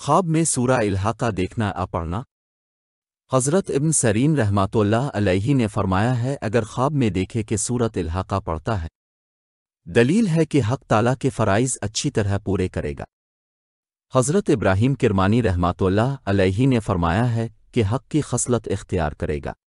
خواب میں سورہ الحاقہ دیکھنا پڑھنا حضرت ابن سرین رحمۃ اللہ علیہ نے فرمایا ہے اگر خواب میں دیکھے کہ سورت الحاقہ پڑھتا ہے دلیل ہے کہ حق تعالیٰ کے فرائض اچھی طرح پورے کرے گا حضرت ابراہیم کرمانی رحمۃ اللہ علیہ نے فرمایا ہے کہ حق کی خصلت اختیار کرے گا